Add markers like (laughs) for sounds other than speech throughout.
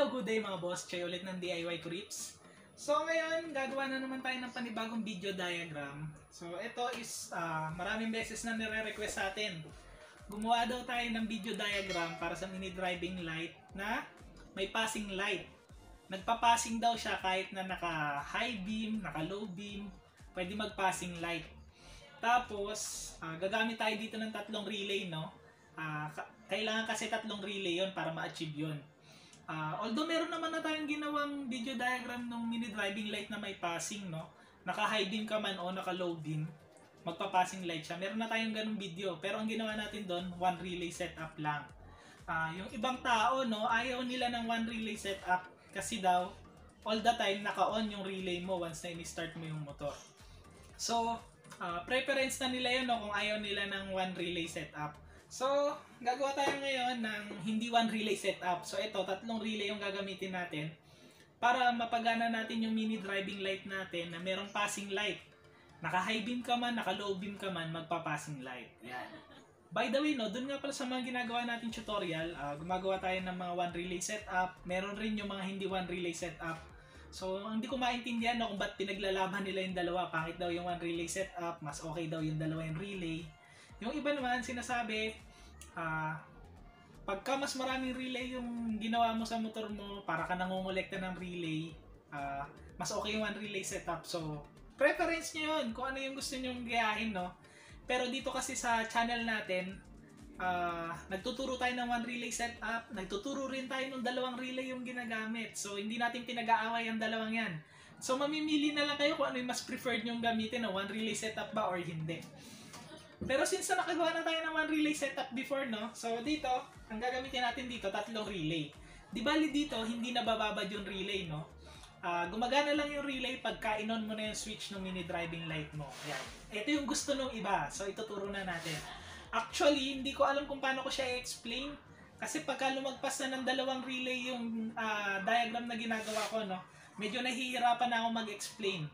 Hello, good day mga boss. Chay ulit ng DIY Creeps. So ngayon, gagawa na naman tayo ng panibagong video diagram. So ito is uh, maraming beses na nire-request sa atin. Gumawa daw tayo ng video diagram para sa mini driving light na may passing light. Nagpa-passing daw siya kahit na naka high beam, naka low beam, pwede mag-passing light. Tapos, uh, gagamit tayo dito ng tatlong relay, no? Uh, kailangan kasi tatlong relay yon para ma-achieve yon Uh, although meron naman na tayong ginawang video diagram ng mini driving light na may passing, no? Naka-high beam ka man o naka-low beam, magpa-passing light siya. Meron na tayong ganung video. Pero ang ginawa natin doon, one relay setup lang. Uh, yung ibang tao, no, ayaw nila ng one relay setup kasi daw, all the time, naka-on yung relay mo once na ini-start mo yung motor. So, uh, preference na nila yun, no, kung ayaw nila ng one relay setup. So, gagawa tayo ngayon ng hindi one relay setup. So, ito, tatlong relay yung gagamitin natin para mapagana natin yung mini driving light natin na merong passing light. Naka-high beam ka man, naka-low beam ka man, magpa-passing light. Ayan. By the way, no, dun nga pala sa mga ginagawa natin tutorial, uh, gumagawa tayo ng mga one relay setup. Meron rin yung mga hindi one relay setup. So, hindi ko maintindihan no, kung ba't pinaglalaban nila yung dalawa. Pangit daw yung one relay setup, mas okay daw yung dalawa yung relay. Yung iba naman, sinasabi, ah, uh, pagka mas maraming relay yung ginawa mo sa motor mo, para ka nangongolekta ng relay, uh, mas okay yung one relay setup. So, preference nyo yun kung ano yung gusto nyo gayahin, no? Pero dito kasi sa channel natin, uh, nagtuturo tayo ng one relay setup, nagtuturo rin tayo ng dalawang relay yung ginagamit. So, hindi natin pinag-aaway ang dalawang yan. So, mamimili na lang kayo kung ano yung mas preferred nyong gamitin, no? one relay setup ba or hindi. Pero since na nakagawa na tayo naman relay setup before, no? So dito, ang gagamitin natin dito, tatlong relay. Di bali dito, hindi nabababad yung relay, no? Uh, gumagana lang yung relay pag kainon mo na yung switch ng mini driving light mo. Yan. Ito yung gusto ng iba. So ituturo na natin. Actually, hindi ko alam kung paano ko siya i-explain. Kasi pagka lumagpas na ng dalawang relay yung uh, diagram na ginagawa ko, no? Medyo nahihirapan na ako mag-explain.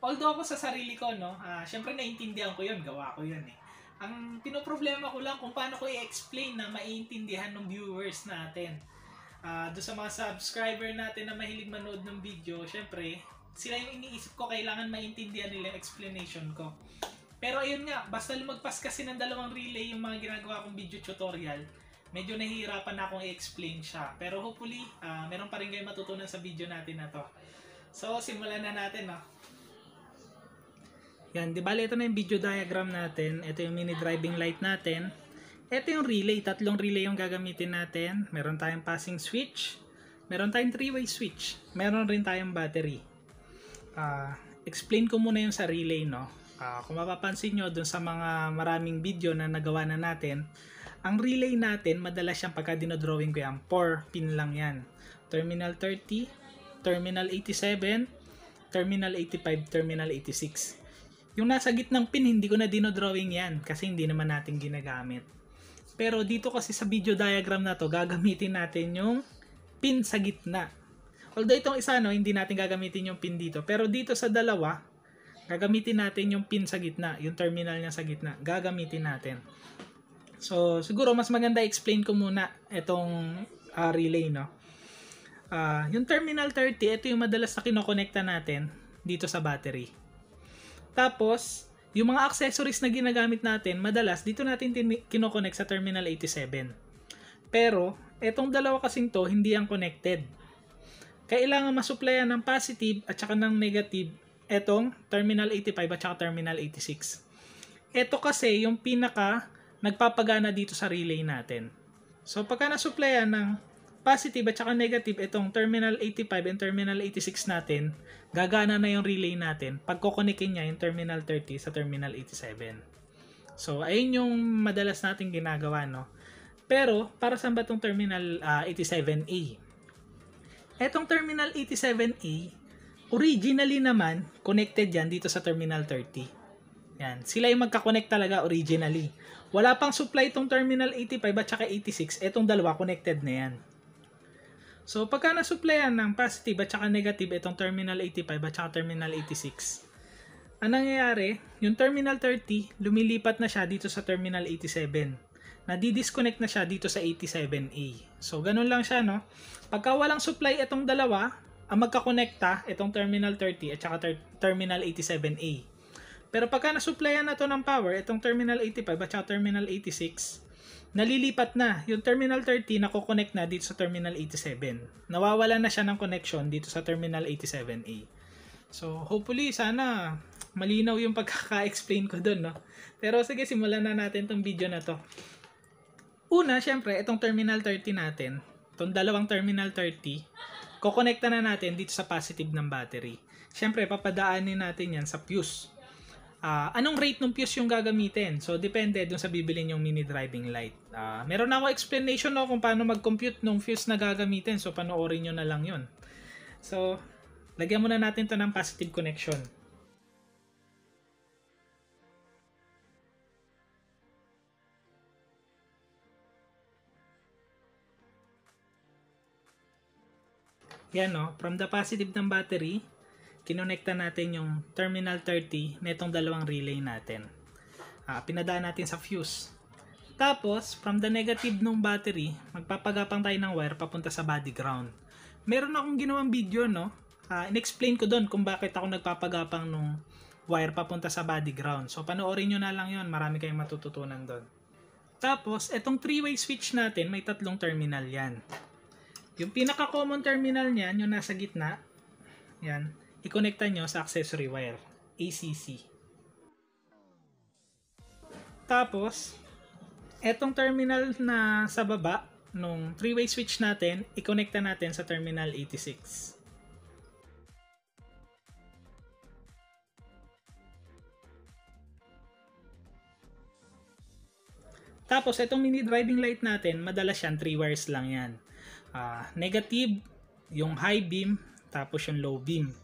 Although ako sa sarili ko, no? Uh, ah, Siyempre, naiintindihan ko yun. Gawa ko yun, eh. Ang pinoproblema ko lang kung paano ko i-explain na maiintindihan ng viewers natin. Uh, ah, do sa mga subscriber natin na mahilig manood ng video, syempre, sila yung iniisip ko kailangan maintindihan nila yung explanation ko. Pero ayun nga, basta lumagpas kasi ng dalawang relay yung mga ginagawa kong video tutorial, medyo nahihirapan na akong i-explain siya. Pero hopefully, uh, meron pa rin kayo matutunan sa video natin na to. So, simulan na natin, no? Yan, di bali ito na yung video diagram natin. Ito yung mini driving light natin. Ito yung relay, tatlong relay yung gagamitin natin. Meron tayong passing switch, meron tayong three-way switch, meron rin tayong battery. Uh, explain ko muna yung sa relay, no? Uh, kung mapapansin nyo dun sa mga maraming video na nagawa na natin, ang relay natin, madalas siyang pagka dinodrawing ko yan, 4 pin lang yan. Terminal 30, Terminal 87, Terminal 85, Terminal 86 yung nasa gitnang pin, hindi ko na dinodrawing yan kasi hindi naman natin ginagamit. Pero dito kasi sa video diagram na to, gagamitin natin yung pin sa gitna. Although itong isa, no, hindi natin gagamitin yung pin dito. Pero dito sa dalawa, gagamitin natin yung pin sa gitna, yung terminal niya sa gitna. Gagamitin natin. So, siguro mas maganda explain ko muna itong uh, relay, no? Uh, yung terminal 30, ito yung madalas na kinokonekta natin dito sa battery. Tapos, yung mga accessories na ginagamit natin, madalas dito natin tin- kinoconnect sa Terminal 87. Pero, etong dalawa kasing to, hindi yan connected. Kailangan masuplayan ng positive at saka ng negative etong Terminal 85 at saka Terminal 86. Ito kasi yung pinaka nagpapagana dito sa relay natin. So pagka nasuplayan ng positive at saka negative itong terminal 85 and terminal 86 natin, gagana na yung relay natin pag kukunikin niya yung terminal 30 sa terminal 87. So, ayun yung madalas natin ginagawa, no? Pero, para saan ba itong terminal uh, 87A? Itong terminal 87A, originally naman, connected yan dito sa terminal 30. Yan. Sila yung magkakonect talaga originally. Wala pang supply itong terminal 85 at saka 86. Itong dalawa connected na yan. So, pagka nasupplyan ng positive at saka negative itong terminal 85 at saka terminal 86, ang nangyayari, yung terminal 30, lumilipat na siya dito sa terminal 87. Nadi-disconnect na siya dito sa 87A. So, ganun lang siya, no? Pagka walang supply itong dalawa, ang magkakonekta, itong terminal 30 at saka ter- terminal 87A. Pero pagka nasupplyan na to ng power, itong terminal 85 at saka terminal 86, nalilipat na. Yung Terminal 30 nako-connect na dito sa Terminal 87. Nawawala na siya ng connection dito sa Terminal 87A. So, hopefully, sana malinaw yung pagkaka-explain ko dun, no? Pero sige, simulan na natin tong video na to. Una, syempre, itong Terminal 30 natin, itong dalawang Terminal 30, kukonekta na natin dito sa positive ng battery. Syempre, papadaanin natin yan sa fuse uh, anong rate ng fuse yung gagamitin. So, depende dun sa bibilin yung mini driving light. Uh, meron ako explanation no, kung paano mag-compute ng fuse na gagamitin. So, panoorin nyo na lang yun. So, lagyan muna natin to ng positive connection. Yan no, from the positive ng battery, kinonekta natin yung terminal 30 nitong dalawang relay natin. Uh, pinadaan natin sa fuse. Tapos, from the negative ng battery, magpapagapang tayo ng wire papunta sa body ground. Meron akong ginawang video, no? Uh, in-explain ko doon kung bakit ako nagpapagapang ng wire papunta sa body ground. So, panoorin nyo na lang yon Marami kayong matututunan doon. Tapos, itong three-way switch natin, may tatlong terminal yan. Yung pinaka-common terminal niyan, yung nasa gitna, yan ikonekta nyo sa accessory wire, ACC. Tapos, etong terminal na sa baba, nung three-way switch natin, ikonekta natin sa terminal 86. Tapos, itong mini driving light natin, madalas yan, 3 wires lang yan. Uh, negative, yung high beam, tapos yung low beam.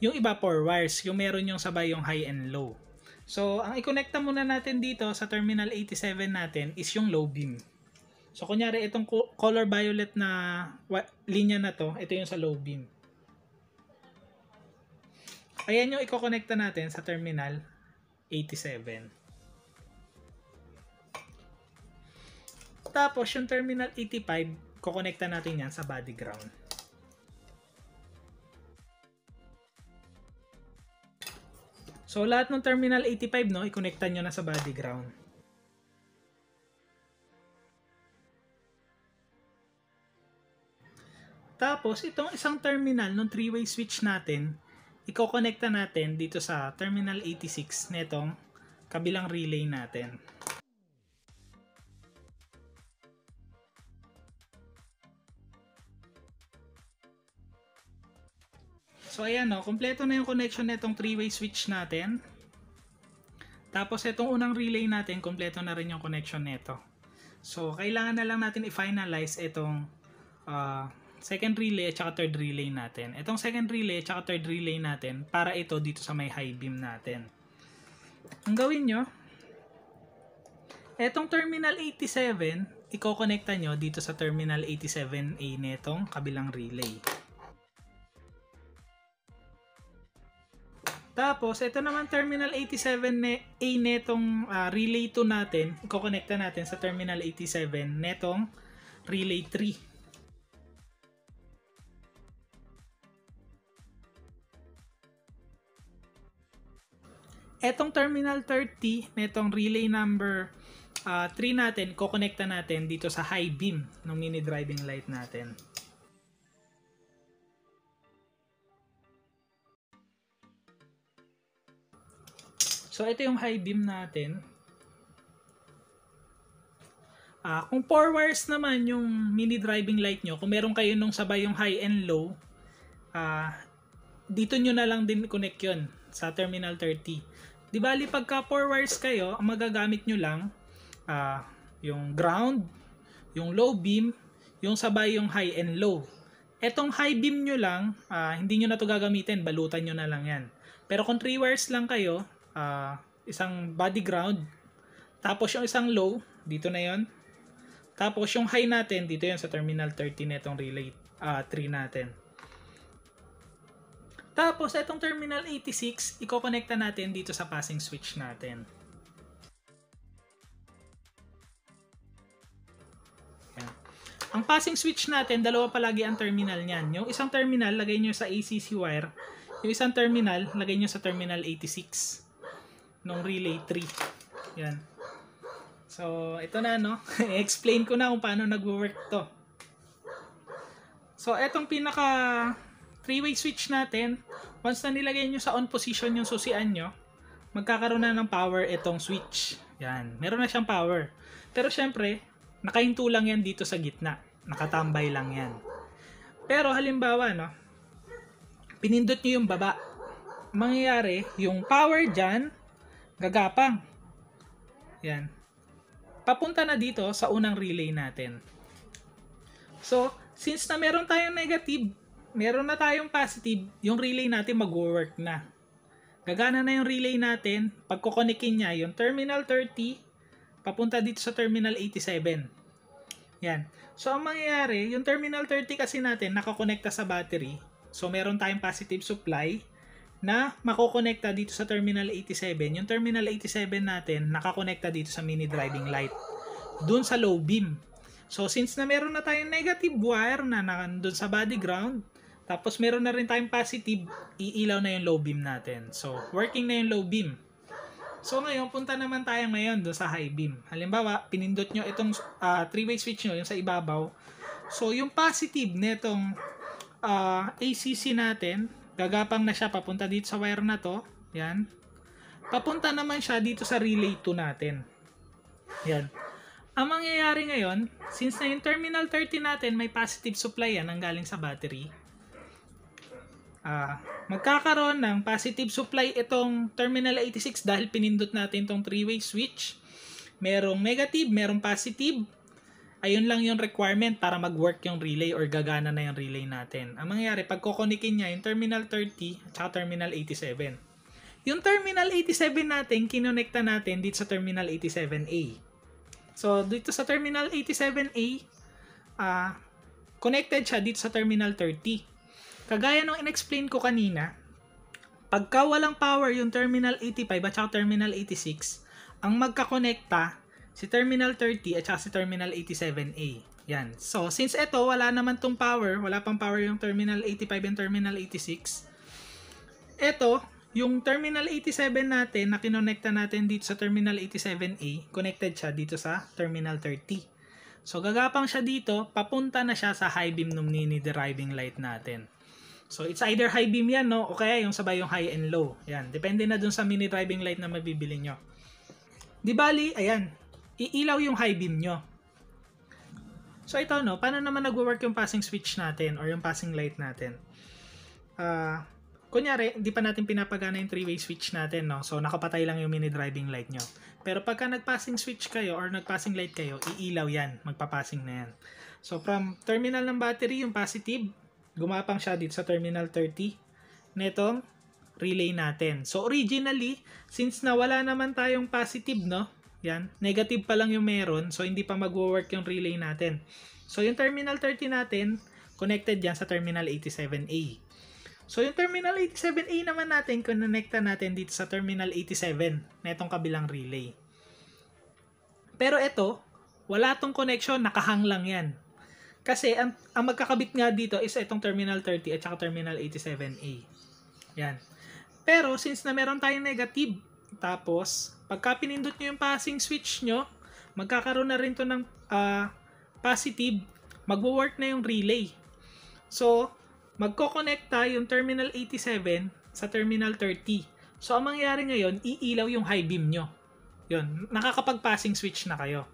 Yung iba four wires, yung meron yung sabay yung high and low. So, ang i-connecta muna natin dito sa terminal 87 natin is yung low beam. So, kunyari itong color violet na linya na to, ito yung sa low beam. Ayan yung i-connecta natin sa terminal 87. Tapos, yung terminal 85, kukonekta natin yan sa body ground. So lahat ng terminal 85 no, i ikonekta niyo na sa body ground. Tapos itong isang terminal ng three-way switch natin, iko-connecta natin dito sa terminal 86 nitong kabilang relay natin. So ayan no, kompleto na yung connection nitong three way switch natin. Tapos itong unang relay natin, kompleto na rin yung connection nito. So kailangan na lang natin i-finalize itong uh, second relay at saka third relay natin. Itong second relay at saka third relay natin para ito dito sa may high beam natin. Ang gawin nyo, itong terminal 87, ikokonekta nyo dito sa terminal 87A netong kabilang relay. Tapos, ito naman Terminal 87 ne, A netong uh, relay 2 natin. Kukonekta natin sa Terminal 87 netong relay 3. etong terminal 30 netong relay number uh, ah, 3 natin, kokonekta natin dito sa high beam ng mini driving light natin. So, ito yung high beam natin. Uh, kung 4 wires naman yung mini driving light nyo, kung meron kayo nung sabay yung high and low, uh, dito nyo na lang din connect yun sa terminal 30. Di bali pagka 4 wires kayo, ang magagamit nyo lang uh, yung ground, yung low beam, yung sabay yung high and low. Etong high beam nyo lang, uh, hindi nyo na to gagamitin, balutan nyo na lang yan. Pero kung 3 wires lang kayo, uh, isang body ground. Tapos yung isang low, dito na yon. Tapos yung high natin, dito yon sa terminal 13 na relay uh, ah, 3 natin. Tapos itong terminal 86, iko-connecta natin dito sa passing switch natin. Yan. Ang passing switch natin, dalawa palagi ang terminal niyan. Yung isang terminal, lagay nyo sa ACC wire. Yung isang terminal, lagay nyo sa terminal 86 nung relay 3. Yan. So, ito na, no? I-explain (laughs) ko na kung paano nag-work to. So, etong pinaka three-way switch natin, once na nilagay nyo sa on position yung susian nyo, magkakaroon na ng power itong switch. Yan. Meron na siyang power. Pero syempre, nakahinto lang yan dito sa gitna. Nakatambay lang yan. Pero halimbawa, no, pinindot nyo yung baba. Mangyayari, yung power dyan, gagapang. Yan. Papunta na dito sa unang relay natin. So, since na meron tayong negative, meron na tayong positive, yung relay natin mag-work na. Gagana na yung relay natin, pagkukonikin niya yung terminal 30, papunta dito sa terminal 87. Yan. So, ang mangyayari, yung terminal 30 kasi natin nakakonekta sa battery. So, meron tayong positive supply na makokonekta dito sa Terminal 87. Yung Terminal 87 natin, nakakonekta dito sa mini driving light. Doon sa low beam. So, since na meron na tayong negative wire na, na sa body ground, tapos meron na rin tayong positive, iilaw na yung low beam natin. So, working na yung low beam. So, ngayon, punta naman tayo ngayon doon sa high beam. Halimbawa, pinindot nyo itong uh, three-way switch nyo, yung sa ibabaw. So, yung positive netong uh, ah, ACC natin, gagapang na siya papunta dito sa wire na to. Yan. Papunta naman siya dito sa relay 2 natin. Yan. Ang mangyayari ngayon, since na yung terminal 30 natin, may positive supply yan ang galing sa battery. Ah, magkakaroon ng positive supply itong terminal 86 dahil pinindot natin itong three-way switch. Merong negative, merong positive ayun lang yung requirement para mag-work yung relay or gagana na yung relay natin. Ang mangyayari, pag kukunikin niya yung terminal 30 at saka terminal 87. Yung terminal 87 natin, kinonekta natin dito sa terminal 87A. So, dito sa terminal 87A, uh, ah, connected siya dito sa terminal 30. Kagaya nung inexplain ko kanina, pagka walang power yung terminal 85 at saka terminal 86, ang magkakonekta si Terminal 30 at saka si Terminal 87A. Yan. So, since ito, wala naman tong power, wala pang power yung Terminal 85 and Terminal 86, ito, yung Terminal 87 natin, na kinonekta natin dito sa Terminal 87A, connected siya dito sa Terminal 30. So, gagapang siya dito, papunta na siya sa high beam ng nini deriving light natin. So, it's either high beam yan, no? O kaya yung sabay yung high and low. Yan. Depende na dun sa mini driving light na mabibili nyo. Di bali, ayan iilaw yung high beam nyo. So ito no, paano naman nagwo-work yung passing switch natin or yung passing light natin? Uh, kunyari, hindi pa natin pinapagana yung three-way switch natin, no? So nakapatay lang yung mini driving light nyo. Pero pagka nag-passing switch kayo or nag-passing light kayo, iilaw yan, magpapassing na yan. So from terminal ng battery, yung positive, gumapang siya dito sa terminal 30 netong relay natin. So originally, since nawala naman tayong positive, no? Yan. Negative pa lang yung meron. So, hindi pa magwo-work yung relay natin. So, yung terminal 30 natin, connected yan sa terminal 87A. So, yung terminal 87A naman natin, connecta natin dito sa terminal 87 na itong kabilang relay. Pero ito, wala tong connection, nakahang lang yan. Kasi ang, ang magkakabit nga dito is itong terminal 30 at saka terminal 87A. Yan. Pero since na meron tayong negative tapos, pagka pinindot nyo yung passing switch nyo, magkakaroon na rin to ng uh, positive, magwo-work na yung relay. So, magkokonekta yung terminal 87 sa terminal 30. So, ang mangyayari ngayon, iilaw yung high beam nyo. Yun, nakakapag-passing switch na kayo.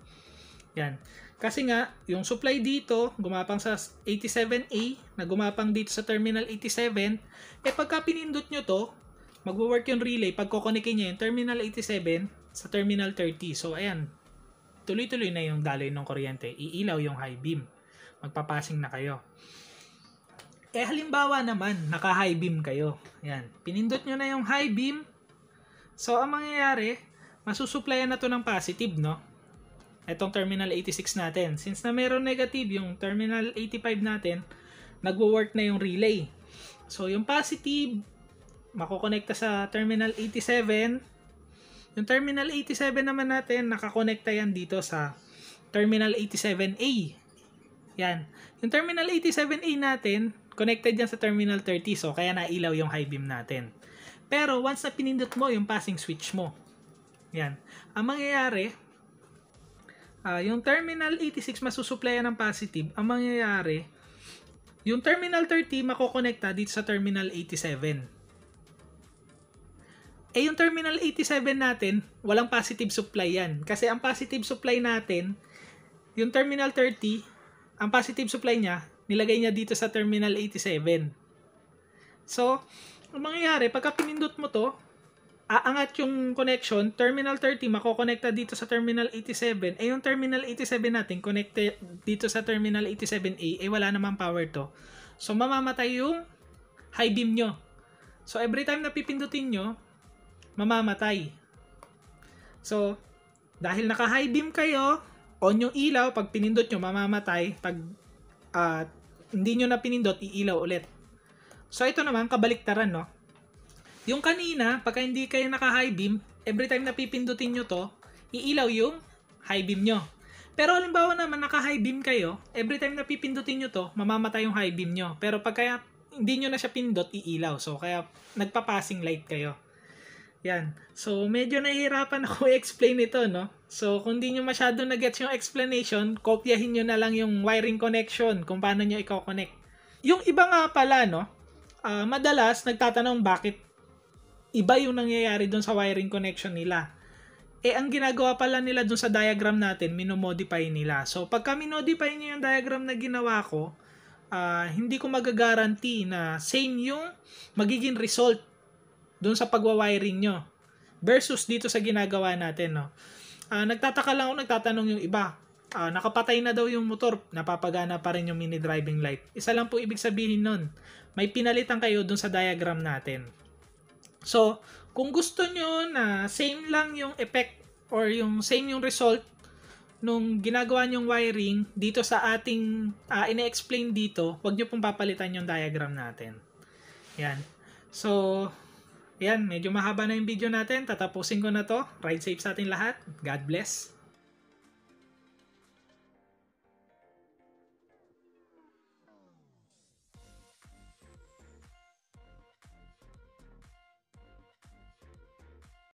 Yan. Kasi nga, yung supply dito, gumapang sa 87A, na gumapang dito sa terminal 87, eh pagka pinindot nyo to, Magwo-work yung relay pag kukonekin niya yung terminal 87 sa terminal 30. So ayan, tuloy-tuloy na yung daloy ng kuryente. Iilaw yung high beam. Magpapasing na kayo. Eh halimbawa naman, naka-high beam kayo. Ayan, pinindot nyo na yung high beam. So ang mangyayari, masusuplayan na to ng positive, no? itong terminal 86 natin. Since na meron negative yung terminal 85 natin, nagwo-work na yung relay. So, yung positive makukonect ka sa Terminal 87. Yung Terminal 87 naman natin, nakakonekta yan dito sa Terminal 87A. Yan. Yung Terminal 87A natin, connected yan sa Terminal 30, so kaya nailaw yung high beam natin. Pero once na pinindot mo yung passing switch mo, yan. Ang mangyayari, uh, yung Terminal 86 masusuplayan ng positive. Ang mangyayari, yung Terminal 30 makokonekta dito sa Terminal 87. Eh yung Terminal 87 natin, walang positive supply yan. Kasi ang positive supply natin, yung Terminal 30, ang positive supply niya, nilagay niya dito sa Terminal 87. So, ang mangyayari, pagka pinindot mo to, aangat yung connection, Terminal 30 makokonekta dito sa Terminal 87. Eh yung Terminal 87 natin, connected dito sa Terminal 87A, eh wala naman power to. So mamamatay yung high beam nyo. So every time na pipindutin nyo, mamamatay. So, dahil naka-high beam kayo, on yung ilaw, pag pinindot nyo, mamamatay. Pag uh, hindi nyo na pinindot, iilaw ulit. So, ito naman, kabaliktaran, no? Yung kanina, pagka hindi kayo naka-high beam, every time na pipindutin nyo to, iilaw yung high beam nyo. Pero halimbawa naman, naka-high beam kayo, every time na pipindutin nyo to, mamamatay yung high beam nyo. Pero pagka hindi nyo na siya pindot, iilaw. So, kaya nagpapassing light kayo. Yan. So, medyo nahihirapan ako (laughs) i-explain ito, no? So, kung di nyo masyado nag-gets yung explanation, kopyahin nyo na lang yung wiring connection kung paano nyo i-connect. Yung iba nga pala, no? Uh, madalas, nagtatanong bakit iba yung nangyayari doon sa wiring connection nila. Eh, ang ginagawa pala nila doon sa diagram natin, minomodify nila. So, pagka minodify nyo yung diagram na ginawa ko, uh, hindi ko magagaranti na same yung magiging result doon sa pagwawiring wiring nyo versus dito sa ginagawa natin, no? Uh, nagtataka lang ako, nagtatanong yung iba. Uh, nakapatay na daw yung motor, napapagana pa rin yung mini driving light. Isa lang po ibig sabihin nun, may pinalitan kayo dun sa diagram natin. So, kung gusto nyo na same lang yung effect or yung same yung result nung ginagawa nyong wiring dito sa ating uh, ine-explain dito, wag nyo pong papalitan yung diagram natin. Yan. So, yan, medyo mahaba na yung video natin. Tatapusin ko na to. Ride safe sa ating lahat. God bless.